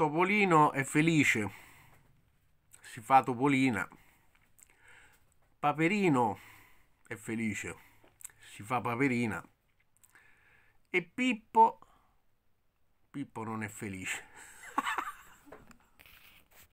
Topolino è felice, si fa Topolina. Paperino è felice, si fa Paperina. E Pippo, Pippo non è felice.